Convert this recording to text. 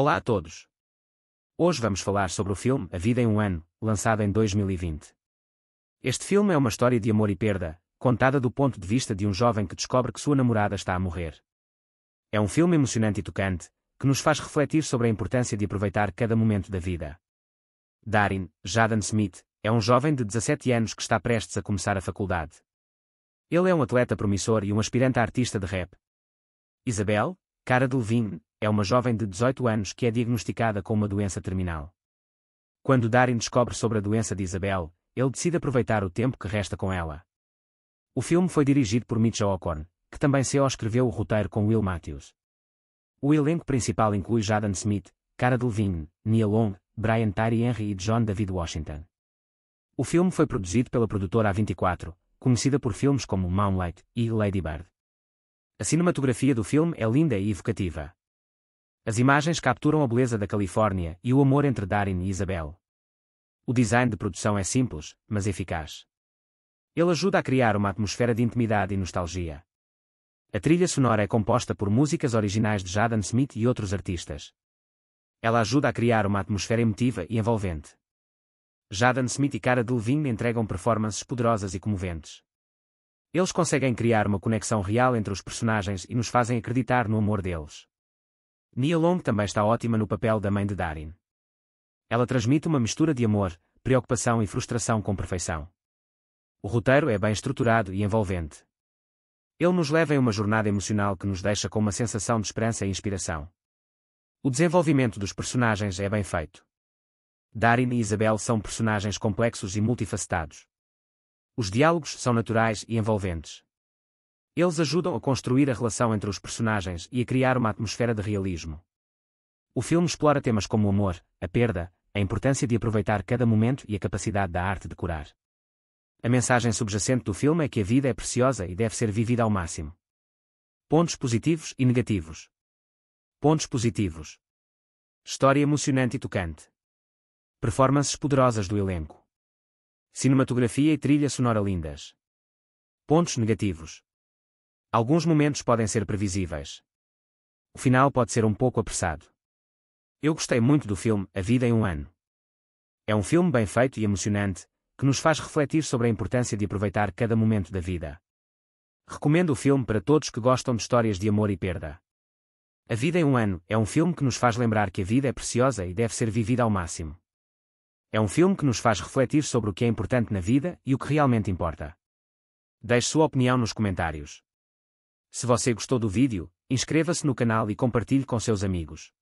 Olá a todos! Hoje vamos falar sobre o filme A Vida em um Ano, lançado em 2020. Este filme é uma história de amor e perda, contada do ponto de vista de um jovem que descobre que sua namorada está a morrer. É um filme emocionante e tocante, que nos faz refletir sobre a importância de aproveitar cada momento da vida. Darin, Jaden Smith, é um jovem de 17 anos que está prestes a começar a faculdade. Ele é um atleta promissor e um aspirante artista de rap. Isabel, Cara Delevingne, é uma jovem de 18 anos que é diagnosticada com uma doença terminal. Quando Darin descobre sobre a doença de Isabel, ele decide aproveitar o tempo que resta com ela. O filme foi dirigido por Mitchell Ocorn, que também se escreveu o roteiro com Will Matthews. O elenco principal inclui Jaden Smith, Cara Delevingne, Nia Long, Brian Tyree Henry e John David Washington. O filme foi produzido pela produtora A24, conhecida por filmes como Moonlight e Lady Bird. A cinematografia do filme é linda e evocativa. As imagens capturam a beleza da Califórnia e o amor entre Darin e Isabel. O design de produção é simples, mas eficaz. Ele ajuda a criar uma atmosfera de intimidade e nostalgia. A trilha sonora é composta por músicas originais de Jaden Smith e outros artistas. Ela ajuda a criar uma atmosfera emotiva e envolvente. Jaden Smith e Cara Delevingne entregam performances poderosas e comoventes. Eles conseguem criar uma conexão real entre os personagens e nos fazem acreditar no amor deles. Nia Long também está ótima no papel da mãe de Darin. Ela transmite uma mistura de amor, preocupação e frustração com perfeição. O roteiro é bem estruturado e envolvente. Ele nos leva em uma jornada emocional que nos deixa com uma sensação de esperança e inspiração. O desenvolvimento dos personagens é bem feito. Darin e Isabel são personagens complexos e multifacetados. Os diálogos são naturais e envolventes. Eles ajudam a construir a relação entre os personagens e a criar uma atmosfera de realismo. O filme explora temas como o amor, a perda, a importância de aproveitar cada momento e a capacidade da arte de curar. A mensagem subjacente do filme é que a vida é preciosa e deve ser vivida ao máximo. Pontos positivos e negativos. Pontos positivos. História emocionante e tocante. Performances poderosas do elenco. Cinematografia e trilha sonora lindas. Pontos negativos. Alguns momentos podem ser previsíveis. O final pode ser um pouco apressado. Eu gostei muito do filme A Vida em um Ano. É um filme bem feito e emocionante, que nos faz refletir sobre a importância de aproveitar cada momento da vida. Recomendo o filme para todos que gostam de histórias de amor e perda. A Vida em um Ano é um filme que nos faz lembrar que a vida é preciosa e deve ser vivida ao máximo. É um filme que nos faz refletir sobre o que é importante na vida e o que realmente importa. Deixe sua opinião nos comentários. Se você gostou do vídeo, inscreva-se no canal e compartilhe com seus amigos.